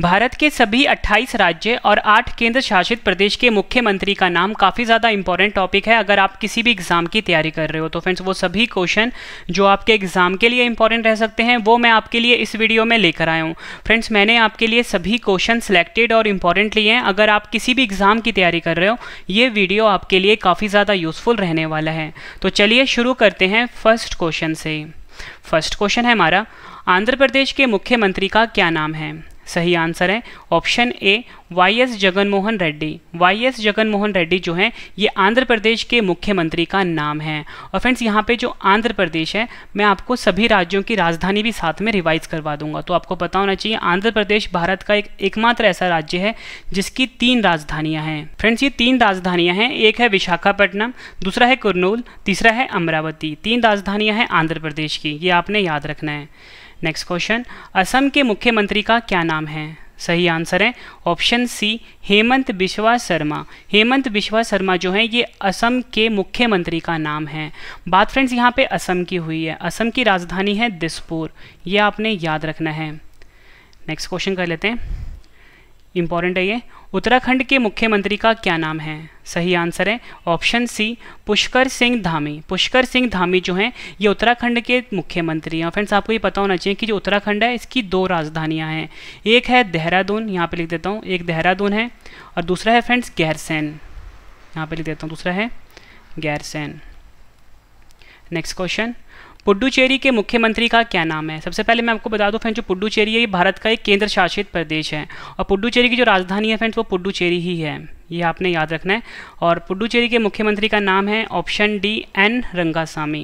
भारत के सभी 28 राज्य और 8 केंद्र शासित प्रदेश के मुख्यमंत्री का नाम काफ़ी ज़्यादा इंपॉर्टेंट टॉपिक है अगर आप किसी भी एग्ज़ाम की तैयारी कर रहे हो तो फ्रेंड्स वो सभी क्वेश्चन जो आपके एग्ज़ाम के लिए इंपॉर्टेंट रह सकते हैं वो मैं आपके लिए इस वीडियो में लेकर आया हूँ फ्रेंड्स मैंने आपके लिए सभी क्वेश्चन सेलेक्टेड और इंपॉर्टेंट लिए हैं अगर आप किसी भी एग्ज़ाम की तैयारी कर रहे हो ये वीडियो आपके लिए काफ़ी ज़्यादा यूज़फुल रहने वाला है तो चलिए शुरू करते हैं फर्स्ट क्वेश्चन से फर्स्ट क्वेश्चन है हमारा आंध्र प्रदेश के मुख्यमंत्री का क्या नाम है सही आंसर है option A Y S Jaganmohan Reddy Y S Jaganmohan Reddy जो है ये आंध्र प्रदेश के मुख्यमंत्री का नाम है और फ्रेंड्स यहाँ पे जो आंध्र प्रदेश है मैं आपको सभी राज्यों की राजधानी भी साथ में रिवाइज करवा दूंगा तो आपको पता होना चाहिए आंध्र प्रदेश भारत का एक एकमात्र ऐसा राज्य है जिसकी तीन राजधानियाँ हैं फ्रेंड्स ये तीन राजधानियाँ हैं एक है विशाखापट्टनम दूसरा है कुरनूल तीसरा है अमरावती तीन राजधानियाँ हैं आंध्र प्रदेश की ये आपने याद रखना है नेक्स्ट क्वेश्चन असम के मुख्यमंत्री का क्या नाम है सही आंसर है ऑप्शन सी हेमंत बिश्वा शर्मा हेमंत बिश्वा शर्मा जो है ये असम के मुख्यमंत्री का नाम है बात फ्रेंड्स यहाँ पे असम की हुई है असम की राजधानी है दिसपुर ये आपने याद रखना है नेक्स्ट क्वेश्चन कर लेते हैं इम्पॉर्टेंट है ये उत्तराखंड के मुख्यमंत्री का क्या नाम है सही आंसर है ऑप्शन सी पुष्कर सिंह धामी पुष्कर सिंह धामी जो हैं ये उत्तराखंड के मुख्यमंत्री हैं फ्रेंड्स आपको ये पता होना चाहिए कि जो उत्तराखंड है इसकी दो राजधानियां हैं एक है देहरादून यहाँ पे लिख देता हूँ एक देहरादून है और दूसरा है फ्रेंड्स गैरसैन यहाँ पर लिख देता हूँ दूसरा है गैरसैन नेक्स्ट क्वेश्चन पुडुचेरी के मुख्यमंत्री का क्या नाम है सबसे पहले मैं आपको बता दूं फ्रेंड जो पुडुचेरी है ये भारत का एक केंद्र शासित प्रदेश है और पुडुचेरी की जो राजधानी है फ्रेंड्स वो पुडुचेरी ही है ये आपने याद रखना है और पुडुचेरी के मुख्यमंत्री का नाम है option D N Rangasamy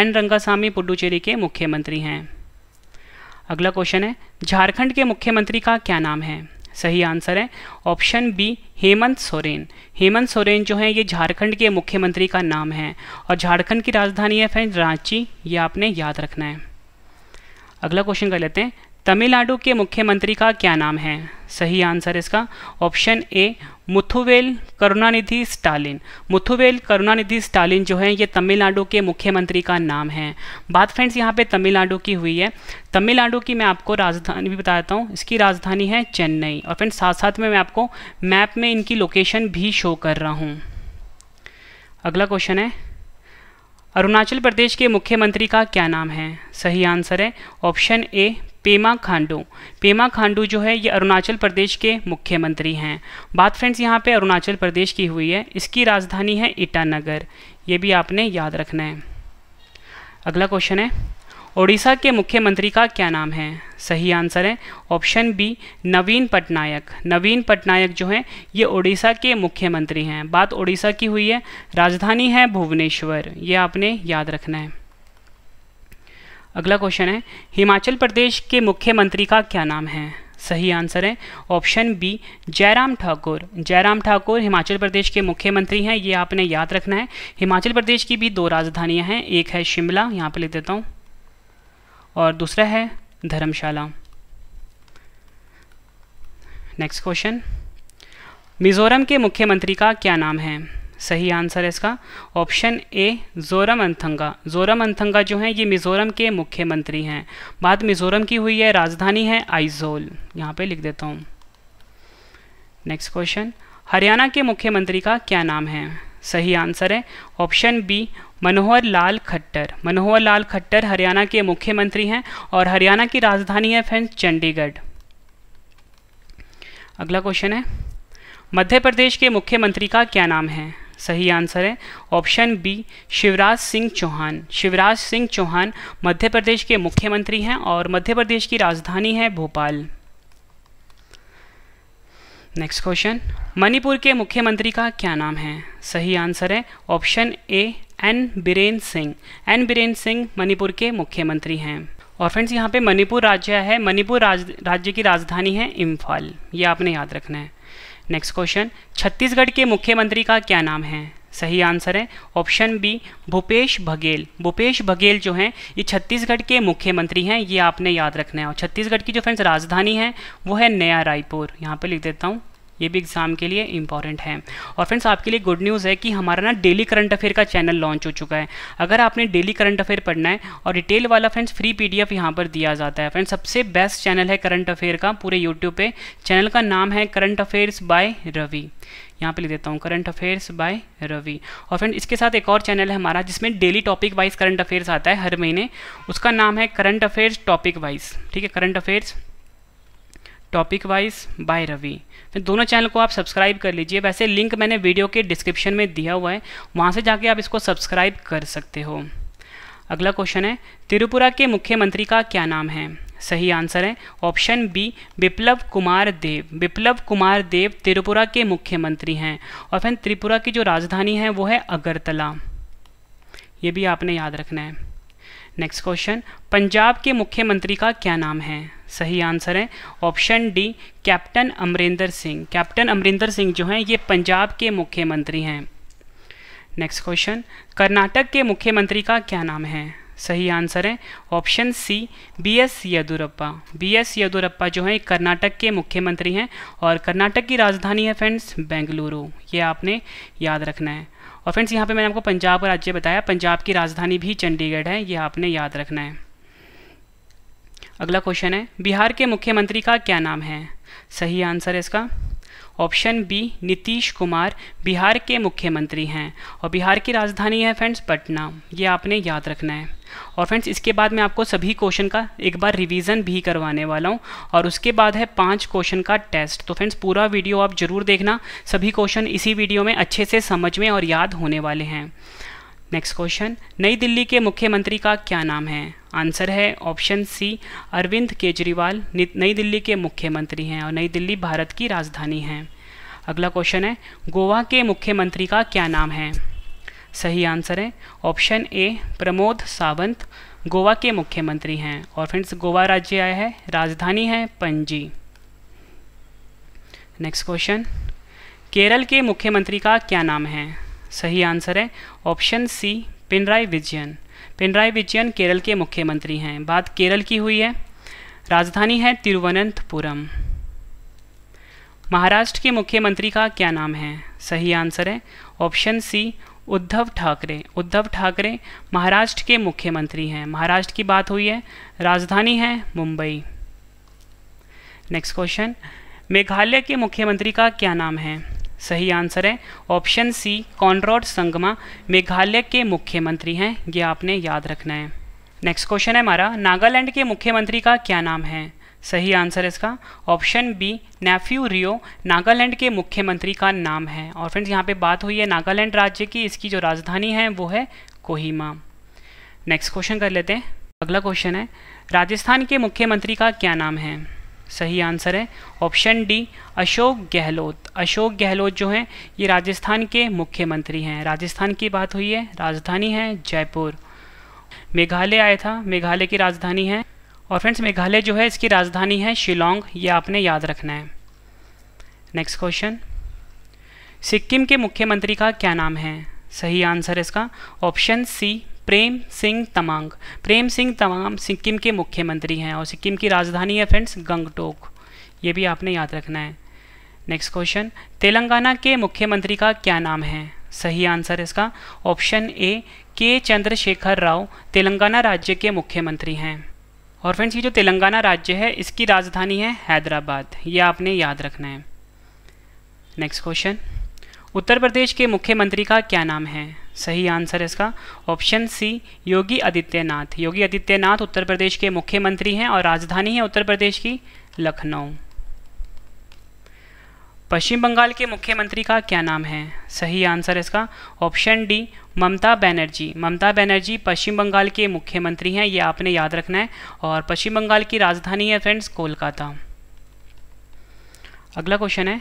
N Rangasamy Puducherry के मुख्यमंत्री हैं अगला क्वेश्चन है झारखंड के मुख्यमंत्री का क्या नाम है सही आंसर है ऑप्शन बी हेमंत सोरेन हेमंत सोरेन जो है ये झारखंड के मुख्यमंत्री का नाम है और झारखंड की राजधानी है फ्रेंड रांची ये आपने याद रखना है अगला क्वेश्चन कर लेते हैं तमिलनाडु के मुख्यमंत्री का क्या नाम है सही आंसर इसका ऑप्शन ए मुथुवेल करुणानिधि स्टालिन मुथुवेल करुणानिधि स्टालिन जो है ये तमिलनाडु के मुख्यमंत्री का नाम है बात फ्रेंड्स यहाँ पे तमिलनाडु की हुई है तमिलनाडु की मैं आपको राजधानी भी बताता हूँ इसकी राजधानी है चेन्नई और फ्रेंड्स साथ साथ में मैं आपको मैप में इनकी लोकेशन भी शो कर रहा हूँ अगला क्वेश्चन है अरुणाचल प्रदेश के मुख्यमंत्री का क्या नाम है सही आंसर है ऑप्शन ए पेमा खांडू पेमा खांडू जो है ये अरुणाचल प्रदेश के मुख्यमंत्री हैं बात फ्रेंड्स यहाँ पे अरुणाचल प्रदेश की हुई है इसकी राजधानी है ईटानगर ये भी आपने याद रखना है अगला क्वेश्चन है ओडिशा के मुख्यमंत्री का क्या नाम है सही आंसर है ऑप्शन बी नवीन पटनायक नवीन पटनायक जो हैं ये ओडिशा के मुख्यमंत्री हैं बात ओडिशा की हुई है राजधानी है भुवनेश्वर ये आपने याद रखना है अगला क्वेश्चन है हिमाचल प्रदेश के मुख्यमंत्री का क्या नाम है सही आंसर है ऑप्शन बी जयराम ठाकुर जयराम ठाकुर हिमाचल प्रदेश के मुख्यमंत्री हैं ये आपने याद रखना है हिमाचल प्रदेश की भी दो राजधानियां हैं एक है शिमला यहाँ पे लिख देता हूँ और दूसरा है धर्मशाला नेक्स्ट क्वेश्चन मिज़ोरम के मुख्यमंत्री का क्या नाम है सही आंसर है इसका option A Zoramthanga Zoramthanga जो है ये मिज़ोरम के मुख्यमंत्री हैं बात मिज़ोरम की हुई है राजधानी है आइजोल यहाँ पे लिख देता हूँ नेक्स्ट क्वेश्चन हरियाणा के मुख्यमंत्री का क्या नाम है सही आंसर है ऑप्शन बी मनोहर लाल खट्टर मनोहर लाल खट्टर हरियाणा के मुख्यमंत्री हैं और हरियाणा की राजधानी है फ्रेंड चंडीगढ़ अगला क्वेश्चन है मध्य प्रदेश के मुख्यमंत्री का क्या नाम है सही आंसर है ऑप्शन बी शिवराज सिंह चौहान शिवराज सिंह चौहान मध्य प्रदेश के मुख्यमंत्री हैं और मध्य प्रदेश की राजधानी है भोपाल नेक्स्ट क्वेश्चन मणिपुर के मुख्यमंत्री का क्या नाम है सही आंसर है option A N Biren Singh N Biren Singh Manipur के मुख्यमंत्री हैं और फ्रेंड्स यहाँ पे मणिपुर राज्य है मणिपुर राज्य की राजधानी है इम्फाल ये आपने याद रखना है नेक्स्ट क्वेश्चन छत्तीसगढ़ के मुख्यमंत्री का क्या नाम है सही आंसर है ऑप्शन बी भूपेश बघेल भूपेश बघेल जो हैं ये छत्तीसगढ़ के मुख्यमंत्री हैं ये आपने याद रखना है और छत्तीसगढ़ की जो फ्रेंड्स राजधानी है वो है नया रायपुर यहाँ पे लिख देता हूँ ये भी एग्ज़ाम के लिए इंपॉर्टेंट है और फ्रेंड्स आपके लिए गुड न्यूज़ है कि हमारा ना डेली करंट अफेयर का चैनल लॉन्च हो चुका है अगर आपने डेली करंट अफेयर पढ़ना है और डिटेल वाला फ्रेंड्स फ्री पी डी पर दिया जाता है फ्रेंड्स सबसे बेस्ट चैनल है करंट अफेयर का पूरे यूट्यूब पर चैनल का नाम है करंट अफेयर्स बाय रवि यहाँ पे लिख देता हूँ करंट अफेयर्स बाय रवि और फ्रेंड इसके साथ एक और चैनल है हमारा जिसमें daily topic wise current affairs आता है हर महीने उसका नाम है करंट अफेयर्स टॉपिक वाइज ठीक है current affairs topic wise by Ravi तो दोनों चैनल को आप सब्सक्राइब कर लीजिए वैसे लिंक मैंने वीडियो के डिस्क्रिप्शन में दिया हुआ है वहाँ से जाके आप इसको सब्सक्राइब कर सकते हो अगला क्वेश्चन है त्रिपुरा के मुख्यमंत्री का क्या नाम है सही आंसर है ऑप्शन बी विप्लव कुमार देव विप्लव कुमार देव त्रिपुरा के मुख्यमंत्री हैं और फिर त्रिपुरा की जो राजधानी है वो है अगरतला ये भी आपने याद रखना है नेक्स्ट क्वेश्चन पंजाब के मुख्यमंत्री का क्या नाम है सही आंसर है option D captain Amarinder Singh captain Amarinder Singh जो हैं ये पंजाब के मुख्यमंत्री हैं नेक्स्ट क्वेश्चन कर्नाटक के मुख्यमंत्री का क्या नाम है सही आंसर है option C B S Yediyurappa B S Yediyurappa जो है कर्नाटक के मुख्यमंत्री हैं और कर्नाटक की राजधानी है फ्रेंड्स बेंगलुरु ये आपने याद रखना है और फ्रेंड्स यहाँ पे मैंने आपको पंजाब का राज्य बताया पंजाब की राजधानी भी चंडीगढ़ है ये आपने याद रखना है अगला क्वेश्चन है बिहार के मुख्यमंत्री का क्या नाम है सही आंसर है इसका ऑप्शन बी नीतीश कुमार बिहार के मुख्यमंत्री हैं और बिहार की राजधानी है फ्रेंड्स पटना ये आपने याद रखना है और फ्रेंड्स इसके बाद मैं आपको सभी क्वेश्चन का एक बार रिवीजन भी करवाने वाला हूँ और उसके बाद है पांच क्वेश्चन का टेस्ट तो फ्रेंड्स पूरा वीडियो आप जरूर देखना सभी क्वेश्चन इसी वीडियो में अच्छे से समझ में और याद होने वाले हैं नेक्स्ट क्वेश्चन नई दिल्ली के मुख्यमंत्री का क्या नाम है आंसर है ऑप्शन सी अरविंद केजरीवाल नई दिल्ली के मुख्यमंत्री हैं और नई दिल्ली भारत की राजधानी है अगला क्वेश्चन है गोवा के मुख्यमंत्री का क्या नाम है सही आंसर है ऑप्शन ए प्रमोद सावंत गोवा के मुख्यमंत्री हैं और फ्रेंड्स गोवा राज्य आया है राजधानी है पणजी नेक्स्ट क्वेश्चन केरल के मुख्यमंत्री का क्या नाम है सही आंसर है ऑप्शन सी पिनराई विजयन पिनराई विजयन केरल के मुख्यमंत्री हैं बात केरल की हुई है राजधानी है तिरुवनंतपुरम महाराष्ट्र के मुख्यमंत्री का क्या नाम है सही आंसर है ऑप्शन सी उद्धव ठाकरे उद्धव ठाकरे महाराष्ट्र के मुख्यमंत्री हैं महाराष्ट्र की बात हुई है राजधानी है मुंबई नेक्स्ट क्वेश्चन मेघालय के मुख्यमंत्री का क्या नाम है सही आंसर है option C Conrad Sangma Meghalaya के मुख्यमंत्री हैं ये आपने याद रखना है नेक्स्ट क्वेश्चन है हमारा नागालैंड के मुख्यमंत्री का क्या नाम है सही आंसर इसका ऑप्शन बी नेफ्यू रियो नागालैंड के मुख्यमंत्री का नाम है और फ्रेंड्स यहाँ पे बात हुई है नागालैंड राज्य की इसकी जो राजधानी है वो है कोहिमा नेक्स्ट क्वेश्चन कर लेते हैं अगला क्वेश्चन है राजस्थान के मुख्यमंत्री का क्या नाम है सही आंसर है ऑप्शन डी अशोक गहलोत अशोक गहलोत जो हैं ये राजस्थान के मुख्यमंत्री हैं राजस्थान की बात हुई है राजधानी है जयपुर मेघालय आया था मेघालय की राजधानी है और फ्रेंड्स मेघालय जो है इसकी राजधानी है शिलोंग ये आपने याद रखना है नेक्स्ट क्वेश्चन सिक्किम के मुख्यमंत्री का क्या नाम है सही आंसर इसका ऑप्शन सी प्रेम सिंह तमांग प्रेम सिंह तमांग सिक्किम के मुख्यमंत्री हैं और सिक्किम की राजधानी है फ्रेंड्स गंगटोक ये भी आपने याद रखना है नेक्स्ट क्वेश्चन तेलंगाना के मुख्यमंत्री का क्या नाम है सही आंसर इसका ऑप्शन ए के चंद्रशेखर राव तेलंगाना राज्य के मुख्यमंत्री हैं और फ्रेंड्स ये जो तेलंगाना राज्य है इसकी राजधानी है हैदराबाद ये आपने याद रखना है नेक्स्ट क्वेश्चन उत्तर प्रदेश के मुख्यमंत्री का क्या नाम है सही आंसर है इसका ऑप्शन सी योगी आदित्यनाथ योगी आदित्यनाथ उत्तर प्रदेश के मुख्यमंत्री हैं और राजधानी है उत्तर प्रदेश की लखनऊ पश्चिम बंगाल के मुख्यमंत्री का क्या नाम है सही आंसर है इसका ऑप्शन डी ममता बनर्जी ममता बनर्जी पश्चिम बंगाल के मुख्यमंत्री हैं ये आपने याद रखना है और पश्चिम बंगाल की राजधानी है फ्रेंड्स कोलकाता अगला क्वेश्चन है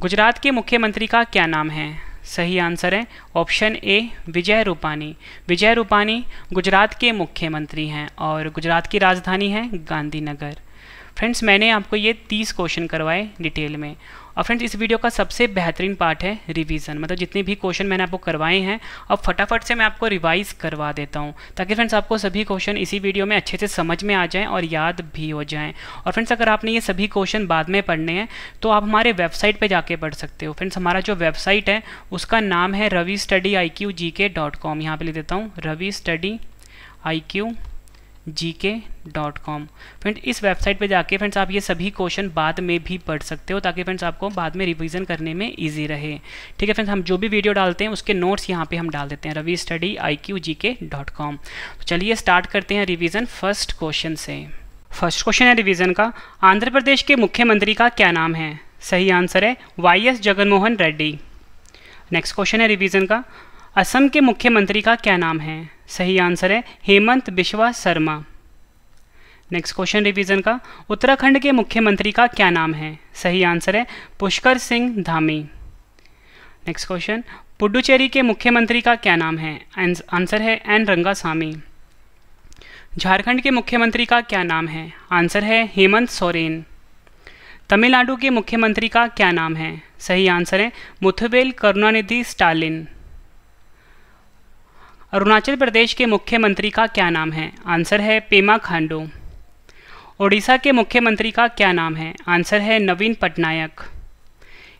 गुजरात के मुख्यमंत्री का क्या नाम है सही आंसर है ऑप्शन ए विजय रूपानी विजय रूपानी गुजरात के मुख्यमंत्री हैं और गुजरात की राजधानी है गांधीनगर फ्रेंड्स मैंने आपको ये तीस क्वेश्चन करवाए डिटेल में और फ्रेंड्स इस वीडियो का सबसे बेहतरीन पार्ट है रिवीजन मतलब जितने भी क्वेश्चन मैंने आपको करवाए हैं अब फटाफट से मैं आपको रिवाइज करवा देता हूँ ताकि फ्रेंड्स आपको सभी क्वेश्चन इसी वीडियो में अच्छे से समझ में आ जाएँ और याद भी हो जाएँ और फ्रेंड्स अगर आपने ये सभी क्वेश्चन बाद में पढ़ने हैं तो आप हमारे वेबसाइट पर जाके पढ़ सकते हो फ्रेंड्स हमारा जो वेबसाइट है उसका नाम है Ravi study I Q G K dot com यहाँ पर लिख देता हूँ Ravi study I Q G K dot com friend इस वेबसाइट पे जाके फ्रेंड्स आप ये सभी क्वेश्चन बाद में भी पढ़ सकते हो ताकि फ्रेंड्स आपको बाद में रिवीजन करने में इजी रहे ठीक है फ्रेंड्स हम जो भी वीडियो डालते हैं उसके नोट्स यहाँ पे हम डाल देते हैं Ravi study I Q G K dot com तो चलिए स्टार्ट करते हैं रिवीजन फर्स्ट क्वेश्चन से फर्स्ट क्वेश्चन है रिवीजन का आंध्र प्रदेश के मुख्यमंत्री का क्या नाम है सही आंसर है Y S Jaganmohan Reddy next question है रिवीजन का असम के मुख्यमंत्री का क्या नाम है सही आंसर है Himanta Biswa Sarma next question revision का उत्तराखंड के मुख्यमंत्री का क्या नाम है सही आंसर है पुष्कर सिंह धामी नेक्स्ट क्वेश्चन पुडुचेरी के मुख्यमंत्री का क्या नाम है आंसर है एन रंगासामी झारखंड के मुख्यमंत्री का क्या नाम है आंसर है हेमंत सोरेन तमिलनाडु के मुख्यमंत्री का क्या नाम है सही आंसर है मुथुबेल करुणानिधि स्टालिन अरुणाचल प्रदेश के मुख्यमंत्री का क्या नाम है आंसर है पेमा खांडू ओडिशा के मुख्यमंत्री का क्या नाम है आंसर है नवीन पटनायक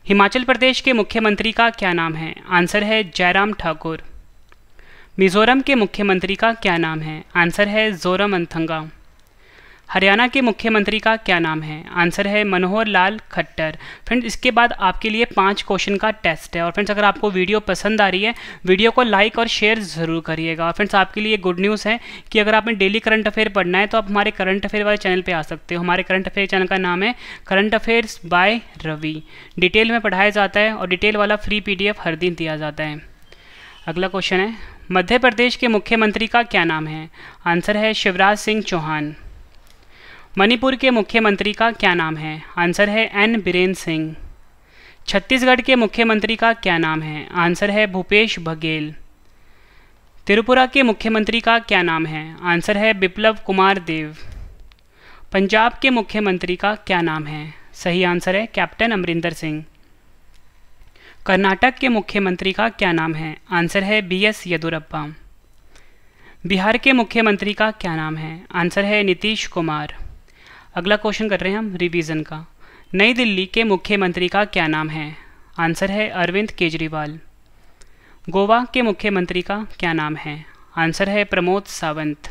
हिमाचल प्रदेश के मुख्यमंत्री का क्या नाम है आंसर है जयराम ठाकुर मिज़ोरम के मुख्यमंत्री का क्या नाम है आंसर है जोरम अंथंगा हरियाणा के मुख्यमंत्री का क्या नाम है आंसर है मनोहर लाल खट्टर फ्रेंड्स इसके बाद आपके लिए पाँच क्वेश्चन का टेस्ट है और फ्रेंड्स अगर आपको वीडियो पसंद आ रही है वीडियो को लाइक और शेयर ज़रूर करिएगा और फ्रेंड्स आपके लिए गुड न्यूज़ है कि अगर आपने डेली करंट अफेयर पढ़ना है तो आप हमारे करंट अफेयर वाले चैनल पर आ सकते हो हमारे करंट अफेयर चैनल का नाम है current affairs by Ravi detail में पढ़ाया जाता है और डिटेल वाला फ्री पी हर दिन दिया जाता है अगला क्वेश्चन है मध्य प्रदेश के मुख्यमंत्री का क्या नाम है आंसर है शिवराज सिंह चौहान मणिपुर के मुख्यमंत्री का क्या नाम है आंसर है एन बीरेन सिंह छत्तीसगढ़ के मुख्यमंत्री का क्या नाम है आंसर है भूपेश बघेल त्रिपुरा के मुख्यमंत्री का क्या नाम है आंसर है बिप्लव कुमार देव पंजाब के मुख्यमंत्री का क्या नाम है सही आंसर है कैप्टन अमरिंदर सिंह कर्नाटक के मुख्यमंत्री का क्या नाम है आंसर है बी एस येदुरप्पा बिहार के मुख्यमंत्री का क्या नाम है आंसर है नीतीश कुमार अगला क्वेश्चन कर रहे हैं हम रिवीजन का नई दिल्ली के मुख्यमंत्री का क्या नाम है आंसर है अरविंद केजरीवाल गोवा के मुख्यमंत्री का क्या नाम है आंसर है प्रमोद सावंत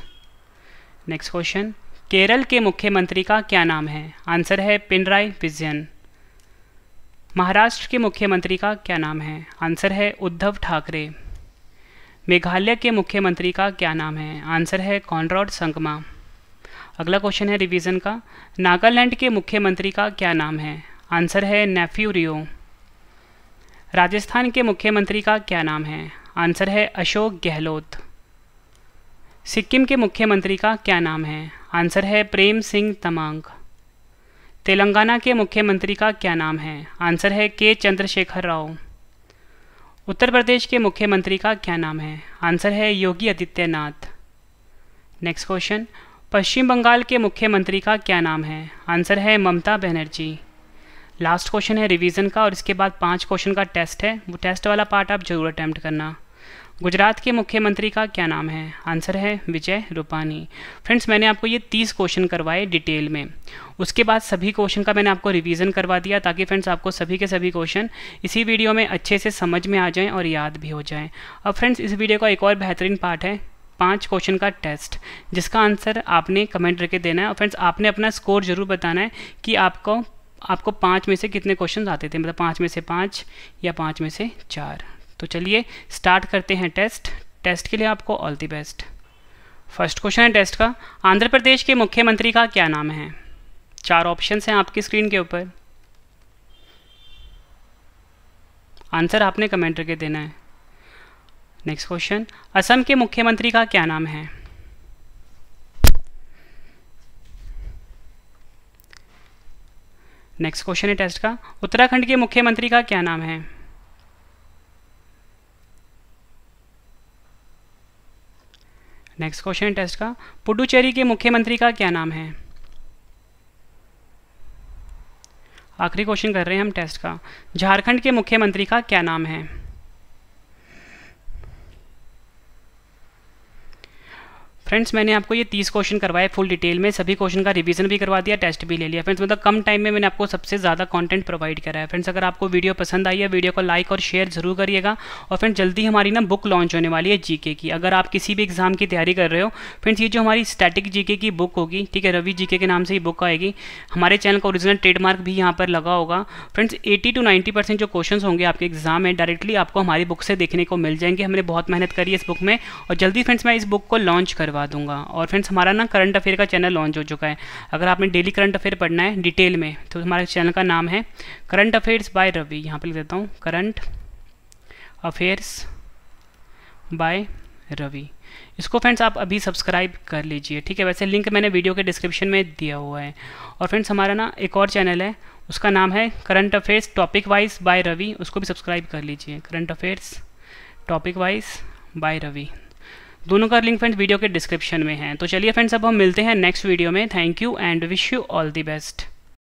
नेक्स्ट क्वेश्चन केरल के मुख्यमंत्री का क्या नाम है आंसर है पिनराय विजयन महाराष्ट्र के मुख्यमंत्री का क्या नाम है आंसर है उद्धव ठाकरे मेघालय के मुख्यमंत्री का क्या नाम है आंसर है कॉनरॉड संगमा अगला क्वेश्चन है रिवीजन का नागालैंड के मुख्यमंत्री का क्या नाम है आंसर है नेफ्यू रियो राजस्थान के मुख्यमंत्री का क्या नाम है आंसर है अशोक गहलोत सिक्किम के मुख्यमंत्री का क्या नाम है आंसर है प्रेम सिंह तमांग तेलंगाना के मुख्यमंत्री का क्या नाम है आंसर है के चंद्रशेखर राव उत्तर प्रदेश के मुख्यमंत्री का क्या नाम है आंसर है योगी आदित्यनाथ नेक्स्ट क्वेश्चन पश्चिम बंगाल के मुख्यमंत्री का क्या नाम है आंसर है ममता बनर्जी लास्ट क्वेश्चन है रिवीजन का और इसके बाद पांच क्वेश्चन का टेस्ट है वो टेस्ट वाला पार्ट आप जरूर अटैम्प्ट करना गुजरात के मुख्यमंत्री का क्या नाम है आंसर है विजय रूपानी फ्रेंड्स मैंने आपको ये तीस क्वेश्चन करवाए डिटेल में उसके बाद सभी क्वेश्चन का मैंने आपको रिवीजन करवा दिया ताकि फ्रेंड्स आपको सभी के सभी क्वेश्चन इसी वीडियो में अच्छे से समझ में आ जाएं और याद भी हो जाएं अब फ्रेंड्स इस वीडियो का एक और बेहतरीन पार्ट है पाँच क्वेश्चन का टेस्ट जिसका आंसर आपने कमेंट करके देना है और फ्रेंड्स आपने अपना स्कोर ज़रूर बताना है कि आपको आपको पाँच में से कितने क्वेश्चन आते थे मतलब पाँच में से पाँच या पाँच में से चार तो चलिए स्टार्ट करते हैं टेस्ट टेस्ट के लिए आपको all the best first question है टेस्ट का आंध्र प्रदेश के मुख्यमंत्री का क्या नाम है चार ऑप्शन हैं आपकी स्क्रीन के ऊपर आंसर आपने कमेंट करके देना है नेक्स्ट क्वेश्चन असम के मुख्यमंत्री का क्या नाम है नेक्स्ट क्वेश्चन है टेस्ट का उत्तराखंड के मुख्यमंत्री का क्या नाम है नेक्स्ट क्वेश्चन टेस्ट का पुडुचेरी के मुख्यमंत्री का क्या नाम है आखिरी क्वेश्चन कर रहे हैं हम टेस्ट का झारखंड के मुख्यमंत्री का क्या नाम है फ्रेंड्स मैंने आपको ये तीस क्वेश्चन करवाए फुल डिटेल में सभी क्वेश्चन का रिवीजन भी करवा दिया टेस्ट भी ले लिया फ्रेंड्स मतलब कम टाइम में मैंने आपको सबसे ज़्यादा कॉन्टेंट प्रोवाइड करा है फ्रेंड्स अगर आपको वीडियो पसंद आई है वीडियो को लाइक और शेयर जरूर करिएगा और फ्रेंड्स जल्दी हमारी ना बुक लॉन्च होने वाली है जी की अगर आप किसी भी एग्जाम की तैयारी कर रहे हो फ्रेंड्स ये जो हमारी स्टैटिक जी की बुक होगी ठीक है रवि जी के नाम से ही बुक आएगी हमारे चैनल का ओरिजिनल ट्रेडमार्क भी यहाँ पर लगा होगा friends eighty to ninety percent जो क्वेश्चन होंगे आपके एग्जाम में डायरेक्टली आपको हमारी बुक से देखने को मिल जाएंगे हमने बहुत मेहनत करी है इस बुक में और जल्दी फ्रेंड्स मैं इस बुक को लॉन्च करवा करवा दूंगा और फ्रेंड्स हमारा ना करंट अफेयर का चैनल लॉन्च हो चुका है अगर आपने डेली करंट अफेयर पढ़ना है डिटेल में तो हमारे चैनल का नाम है करंट अफेयर्स बाय रवि यहाँ पर लिख देता हूँ करंट अफेयर्स बाय रवि इसको फ्रेंड्स आप अभी सब्सक्राइब कर लीजिए ठीक है वैसे लिंक मैंने वीडियो के डिस्क्रिप्शन में दिया हुआ है और फ्रेंड्स हमारा ना एक और चैनल है उसका नाम है current affairs topic wise by Ravi उसको भी सब्सक्राइब कर लीजिए current affairs topic wise by Ravi दोनों का लिंक फ्रेंड्स वीडियो के डिस्क्रिप्शन में है तो चलिए फ्रेंड्स अब हम मिलते हैं नेक्स्ट वीडियो में thank you and wish you all the best